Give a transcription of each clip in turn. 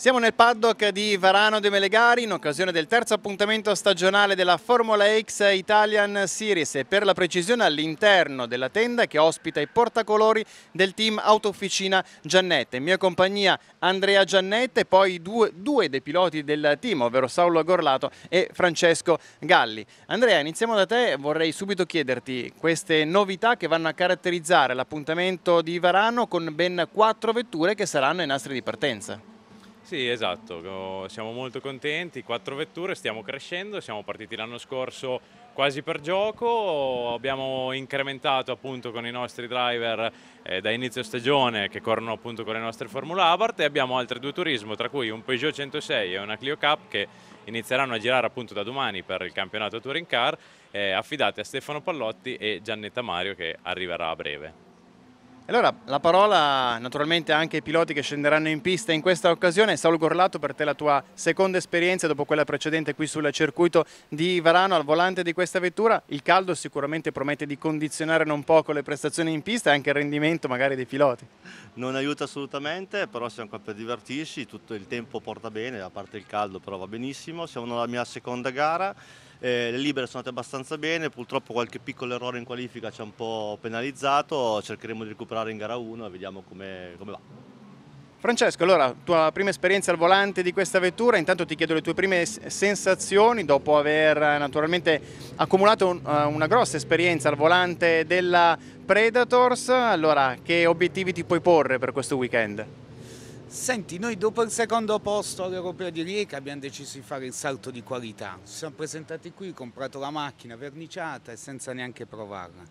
Siamo nel paddock di Varano de Melegari in occasione del terzo appuntamento stagionale della Formula X Italian Series e per la precisione all'interno della tenda che ospita i portacolori del team Autofficina Giannette. In mia compagnia Andrea Giannette e poi due, due, dei piloti del team, ovvero Saulo Gorlato e Francesco Galli. Andrea, iniziamo da te, vorrei subito chiederti queste novità che vanno a caratterizzare l'appuntamento di Varano con ben quattro vetture che saranno i nastri di partenza. Sì, esatto, siamo molto contenti, quattro vetture, stiamo crescendo, siamo partiti l'anno scorso quasi per gioco, abbiamo incrementato appunto con i nostri driver eh, da inizio stagione che corrono appunto con le nostre Formula Abarth e abbiamo altre due turismo, tra cui un Peugeot 106 e una Clio Cup che inizieranno a girare appunto da domani per il campionato Touring Car, eh, affidate a Stefano Pallotti e Giannetta Mario che arriverà a breve. Allora, la parola naturalmente anche ai piloti che scenderanno in pista in questa occasione. Saul Gorlato, per te la tua seconda esperienza dopo quella precedente qui sul circuito di Varano al volante di questa vettura. Il caldo sicuramente promette di condizionare non poco le prestazioni in pista e anche il rendimento magari dei piloti. Non aiuta assolutamente, però siamo qua per divertirci, tutto il tempo porta bene, a parte il caldo però va benissimo. Siamo nella mia seconda gara eh, le libere sono andate abbastanza bene, purtroppo qualche piccolo errore in qualifica ci ha un po' penalizzato, cercheremo di recuperare in gara 1 e vediamo come, come va. Francesco, allora, tua prima esperienza al volante di questa vettura, intanto ti chiedo le tue prime sensazioni dopo aver eh, naturalmente accumulato un, eh, una grossa esperienza al volante della Predators, allora che obiettivi ti puoi porre per questo weekend? Senti, noi dopo il secondo posto all'Europeo di Rieca abbiamo deciso di fare il salto di qualità. Ci siamo presentati qui, comprato la macchina verniciata e senza neanche provarla.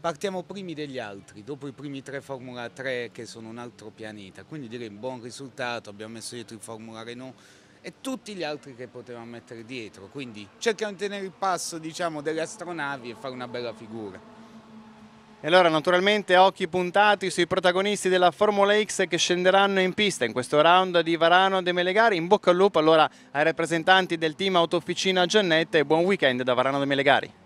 Partiamo primi degli altri, dopo i primi tre Formula 3 che sono un altro pianeta, quindi direi un buon risultato, abbiamo messo dietro il Formula Renault e tutti gli altri che potevamo mettere dietro, quindi cerchiamo di tenere il passo diciamo, delle astronavi e fare una bella figura. E allora naturalmente occhi puntati sui protagonisti della Formula X che scenderanno in pista in questo round di Varano De Melegari. In bocca al lupo allora ai rappresentanti del team Autofficina Giannetta e buon weekend da Varano De Melegari.